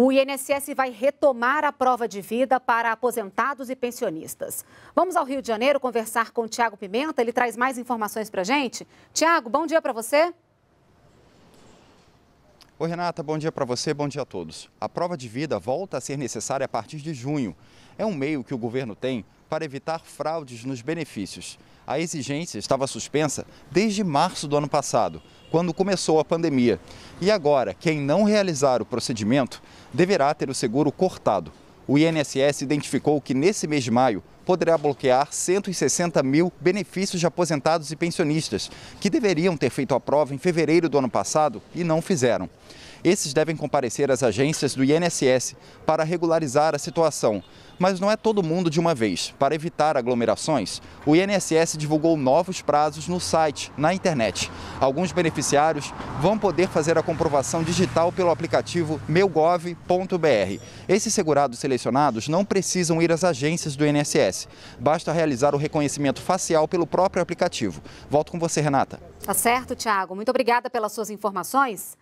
O INSS vai retomar a prova de vida para aposentados e pensionistas. Vamos ao Rio de Janeiro conversar com o Tiago Pimenta, ele traz mais informações para gente. Tiago, bom dia para você. Oi, Renata, bom dia para você, bom dia a todos. A prova de vida volta a ser necessária a partir de junho. É um meio que o governo tem para evitar fraudes nos benefícios. A exigência estava suspensa desde março do ano passado quando começou a pandemia. E agora, quem não realizar o procedimento deverá ter o seguro cortado. O INSS identificou que nesse mês de maio poderá bloquear 160 mil benefícios de aposentados e pensionistas, que deveriam ter feito a prova em fevereiro do ano passado e não fizeram. Esses devem comparecer às agências do INSS para regularizar a situação. Mas não é todo mundo de uma vez. Para evitar aglomerações, o INSS divulgou novos prazos no site, na internet. Alguns beneficiários vão poder fazer a comprovação digital pelo aplicativo meugov.br. Esses segurados selecionados não precisam ir às agências do INSS. Basta realizar o reconhecimento facial pelo próprio aplicativo. Volto com você, Renata. Tá certo, Tiago. Muito obrigada pelas suas informações.